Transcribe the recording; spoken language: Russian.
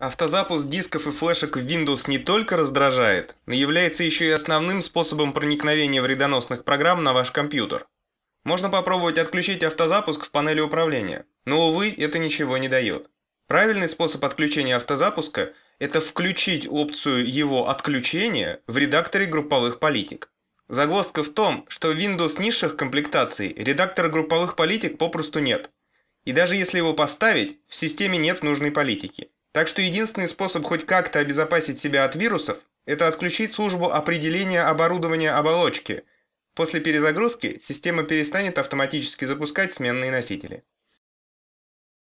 Автозапуск дисков и флешек в Windows не только раздражает, но является еще и основным способом проникновения вредоносных программ на ваш компьютер. Можно попробовать отключить автозапуск в панели управления, но, увы, это ничего не дает. Правильный способ отключения автозапуска – это включить опцию его отключения в редакторе групповых политик. Загвоздка в том, что в Windows низших комплектаций редактора групповых политик попросту нет. И даже если его поставить, в системе нет нужной политики. Так что единственный способ хоть как-то обезопасить себя от вирусов – это отключить службу определения оборудования оболочки. После перезагрузки система перестанет автоматически запускать сменные носители.